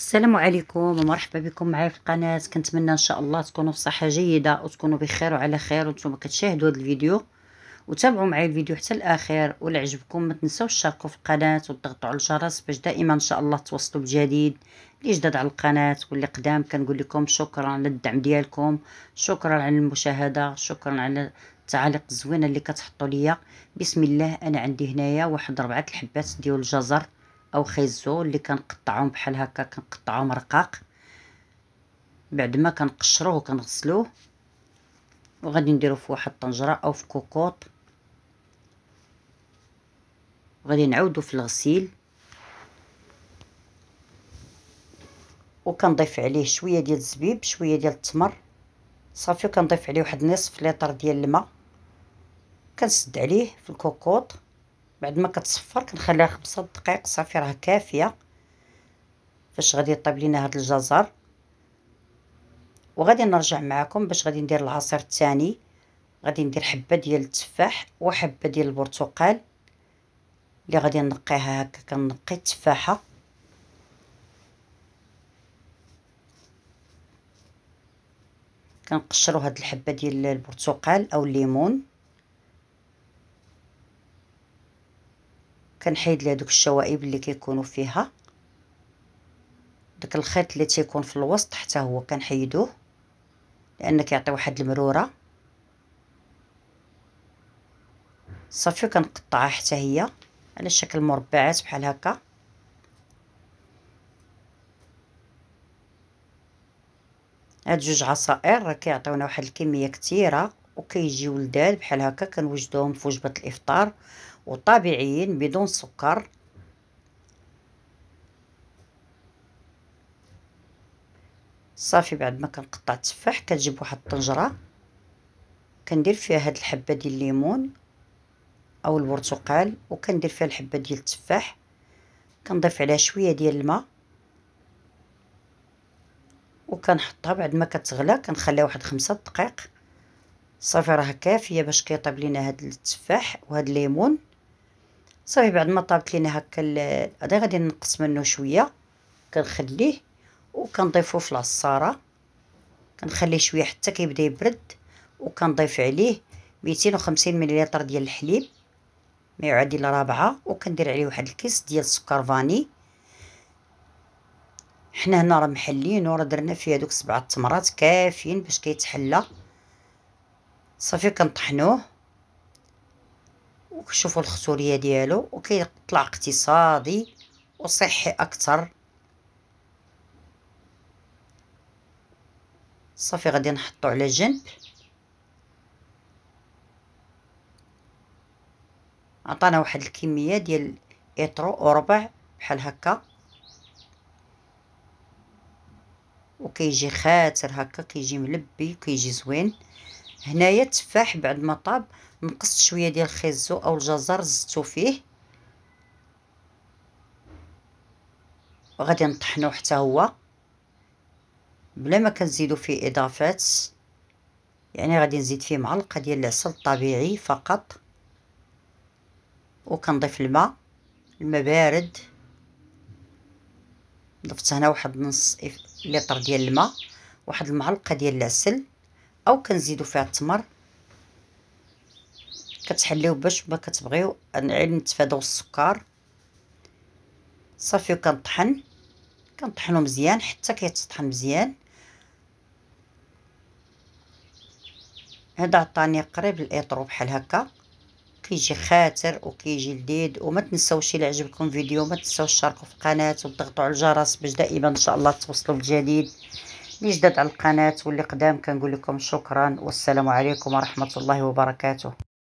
السلام عليكم ومرحبا بكم معايا في القناه كنتمنى ان شاء الله تكونوا في صحه جيده وتكونوا بخير وعلى خير وانتم كتشاهدوا هذا الفيديو وتابعوا معايا الفيديو حتى الاخير ولا عجبكم ما تنساوش تشاركوا في القناه وتضغطوا على الجرس باش دائما ان شاء الله توصلوا بجديد اللي على القناه واللي قدام كنقول لكم شكرا للدعم ديالكم شكرا على المشاهده شكرا على التعاليق الزوينه اللي كتحطوا ليا بسم الله انا عندي هنايا واحد ربعه الحبات ديال الجزر او خيزو اللي كنقطعهم بحال هكا كنقطعهم رقاق بعد ما كنقشروه وكنغسلوه وغادي نديرو في واحد الطنجره او في كوكوط غادي نعاودو في الغسيل وكنضيف عليه شويه ديال الزبيب شويه ديال التمر صافي وكنضيف عليه واحد نصف لتر ديال الماء كنسد عليه في الكوكوط بعد ما كتصفر كنخليها خمسة دقائق صافي راه كافيه فاش غادي يطيب لينا هاد الجزر وغادي نرجع معكم باش غادي ندير العصير الثاني غادي ندير حبه ديال التفاح وحبه ديال البرتقال اللي غادي نقيها هكا كنقي التفاحه كنقشروا هاد الحبه ديال البرتقال او الليمون كنحيد لي دوك الشوائب اللي كيكونوا فيها داك الخيط اللي تيكون في الوسط حتى هو كنحيدوه لان كيعطي واحد المروره صافي كنقطعها حتى هي على شكل مربعات بحال هكا هاد جوج عصائر راه كيعطيونا واحد الكميه كثيره وكيجيو لذال بحال هكا كنوجدوهم في وجبه الافطار وطبيعيين بدون سكر صافي بعد ما كنقطع التفاح كنجيب واحد الطنجره كندير فيها هاد الحبه ديال الليمون او البرتقال وكندير فيها الحبه ديال التفاح كنضيف عليها شويه ديال الماء وكنحطها بعد ما كتغلى كنخليها واحد خمسة دقائق صافي راه كافيه باش كيطيب لينا هاد التفاح وهاد الليمون صافي بعد ما طابت لينا هكا هذا غادي نقص منه شويه كنخليه وكنضيفو في العصاره كنخليه شويه حتى كيبدا يبرد وكنضيف عليه 250 مليلتر ديال الحليب ما يعادل رابعة وكندير عليه واحد الكيس ديال السكر فاني حنا هنا راه محلين وراه درنا فيه هادوك سبعة تمرات كافيين باش كيتحلى صافي كنطحنوه وكشوفوا الخصوليه ديالو وكيطلع اقتصادي وصحي اكثر صافي غادي نحطو على جنب عطانا واحد الكميه ديال اطرو وربع بحال هكا وكيجي خاتر هكا كيجي ملبي وكيجي زوين هنايا التفاح بعد ما طاب نقصت شويه ديال الخيزو او الجزر زدتو فيه وغادي نطحنوه حتى هو بلا ما كنزيدو فيه اضافات يعني غادي نزيد فيه معلقه ديال العسل الطبيعي فقط وكنضيف الماء الماء بارد ضفت هنا واحد نص لتر ديال الماء واحد المعلقه ديال العسل او كنزيدو فيها التمر كتحليو باش ما كتبغيو نعيد نتفاداو السكر صافي وكنطحن كنطحنو مزيان حتى كيتطحن مزيان هذا عطاني قريب الاطرو بحال هكا كيجي خاتر وكيجي لذيذ وما تنساوش الا عجبكم الفيديو ما تنساوش تشاركوا في القناه وتضغطوا على الجرس باش دائما ان شاء الله توصلوا الجديد لي جداد على القناه واللي قدام كنقول لكم شكرا والسلام عليكم ورحمه الله وبركاته